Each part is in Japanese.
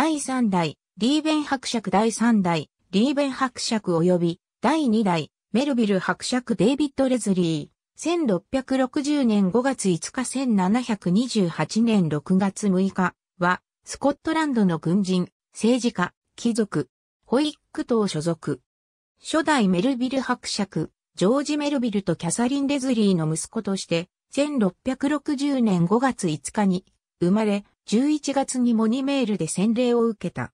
第3代、リーベン伯爵第3代、リーベン伯爵及び、第2代、メルビル伯爵デイビッド・レズリー。1660年5月5日1728年6月6日は、スコットランドの軍人、政治家、貴族、ホイック等所属。初代メルビル伯爵、ジョージ・メルビルとキャサリン・レズリーの息子として、1660年5月5日に生まれ、11月にモニメールで洗礼を受けた。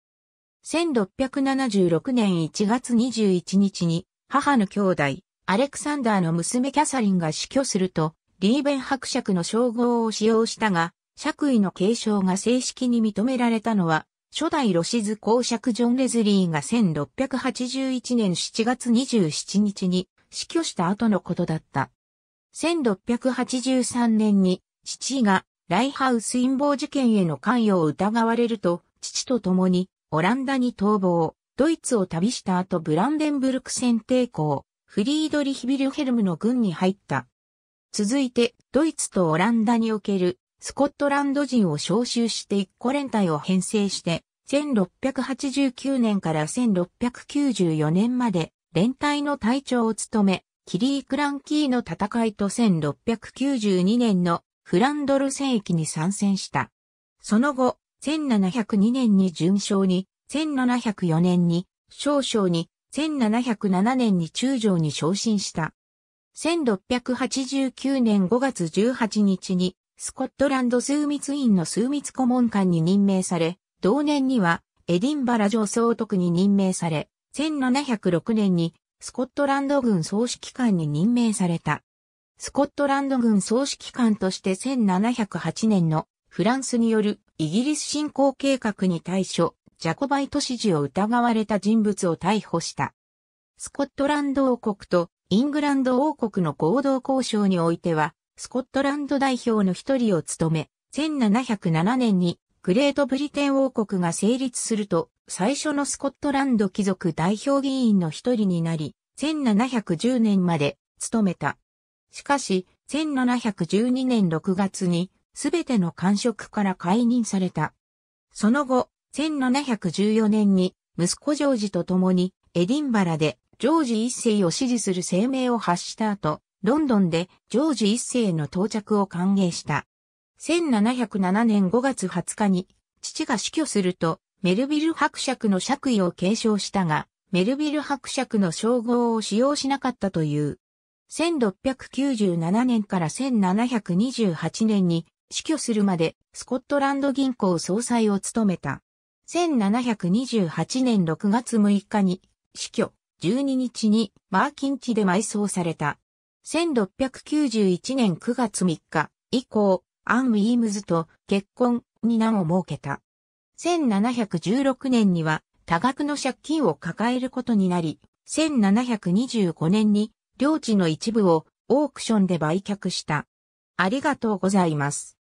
1676年1月21日に母の兄弟、アレクサンダーの娘キャサリンが死去すると、リーベン伯爵の称号を使用したが、爵位の継承が正式に認められたのは、初代ロシズ公爵ジョン・レズリーが1681年7月27日に死去した後のことだった。1683年に父がライハウス陰謀事件への関与を疑われると、父と共にオランダに逃亡、ドイツを旅した後ブランデンブルク戦抵抗、フリードリヒ・ビルヘルムの軍に入った。続いて、ドイツとオランダにおけるスコットランド人を招集して一個連隊を編成して、1689年から1694年まで連隊の隊長を務め、キリー・クランキーの戦いと1692年のフランドル戦役に参戦した。その後、1702年に準将に、1704年に少将に、1707年に中将に昇進した。1689年5月18日に、スコットランド枢密院の枢密顧問官に任命され、同年には、エディンバラ女総督に任命され、1706年に、スコットランド軍総指揮官に任命された。スコットランド軍総指揮官として1708年のフランスによるイギリス侵攻計画に対処、ジャコバイト支持を疑われた人物を逮捕した。スコットランド王国とイングランド王国の合同交渉においては、スコットランド代表の一人を務め、1707年にグレートブリテン王国が成立すると、最初のスコットランド貴族代表議員の一人になり、1710年まで務めた。しかし、1712年6月に、すべての官職から解任された。その後、1714年に、息子ジョージと共に、エディンバラで、ジョージ一世を支持する声明を発した後、ロンドンで、ジョージ一世の到着を歓迎した。1707年5月20日に、父が死去すると、メルビル伯爵の爵位を継承したが、メルビル伯爵の称号を使用しなかったという。1697年から1728年に死去するまでスコットランド銀行総裁を務めた。1728年6月6日に死去、12日にマーキン地で埋葬された。1691年9月3日以降、アン・ウィームズと結婚に難を設けた。1716年には多額の借金を抱えることになり、1725年に領地の一部をオークションで売却した。ありがとうございます。